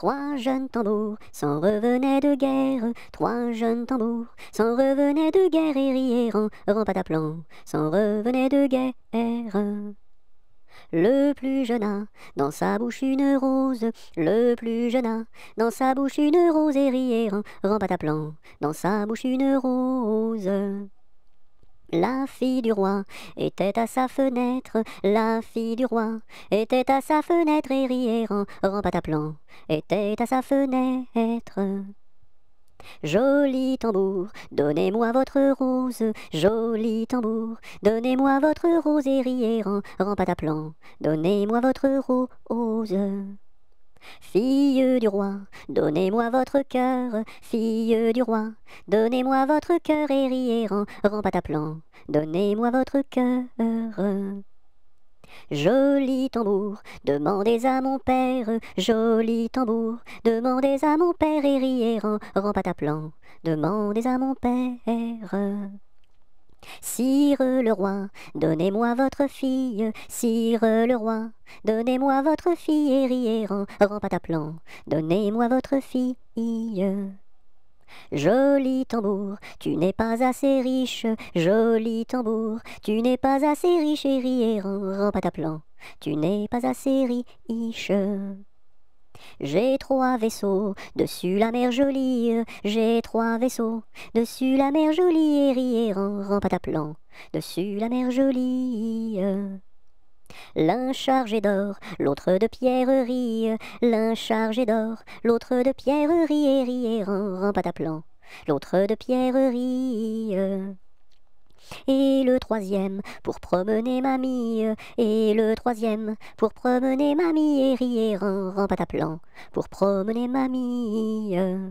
Trois jeunes tambours s'en revenaient de guerre, trois jeunes tambours s'en revenaient de guerre et riaient à pataplan, s'en revenaient de guerre. Le plus jeune a dans sa bouche une rose, le plus jeune a dans sa bouche une rose et riait à pataplan, dans sa bouche une rose. La fille du roi était à sa fenêtre, la fille du roi était à sa fenêtre et riait en rampataplan, était à sa fenêtre. Joli tambour, donnez-moi votre rose, joli tambour, donnez-moi votre rose et riez en donnez-moi votre rose. Fille du roi, donnez-moi votre cœur, fille du roi, donnez-moi votre cœur, et riez, plan, donnez-moi votre cœur. Joli tambour, demandez à mon père, joli tambour, demandez à mon père, et riez, plan, demandez à mon père. Sire le roi, donnez-moi votre fille, Sire le roi, donnez-moi votre fille, et ta plan. donnez-moi votre fille. Joli tambour, tu n'es pas assez riche, joli tambour, tu n'es pas assez riche, et ta plan. tu n'es pas assez riche. J'ai trois vaisseaux, dessus la mer jolie, j'ai trois vaisseaux, dessus la mer jolie, et en pataplan, dessus la mer jolie. L'un chargé d'or, l'autre de pierrerie, l'un chargé d'or, l'autre de pierrerie, et en pataplan, l'autre de pierrerie et le troisième pour promener mamie, euh, et le troisième pour promener mamie et rire en pataplan pour promener mamie. Euh.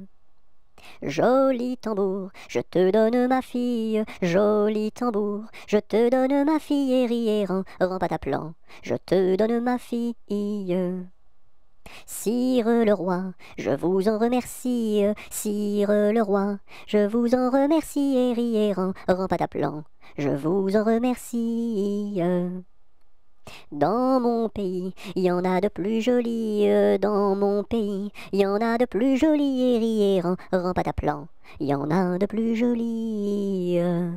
Joli tambour, je te donne ma fille, joli tambour, je te donne ma fille et rire en rampataplan, je te donne ma fille. Euh. Sire le roi, je vous en remercie, euh, Sire le roi, je vous en remercie, rier rire pas plan, je vous en remercie. Dans mon pays, il y en a de plus jolis. Euh, dans mon pays, il y en a de plus jolis. rier pas pas plan, il y en a de plus jolis. Euh.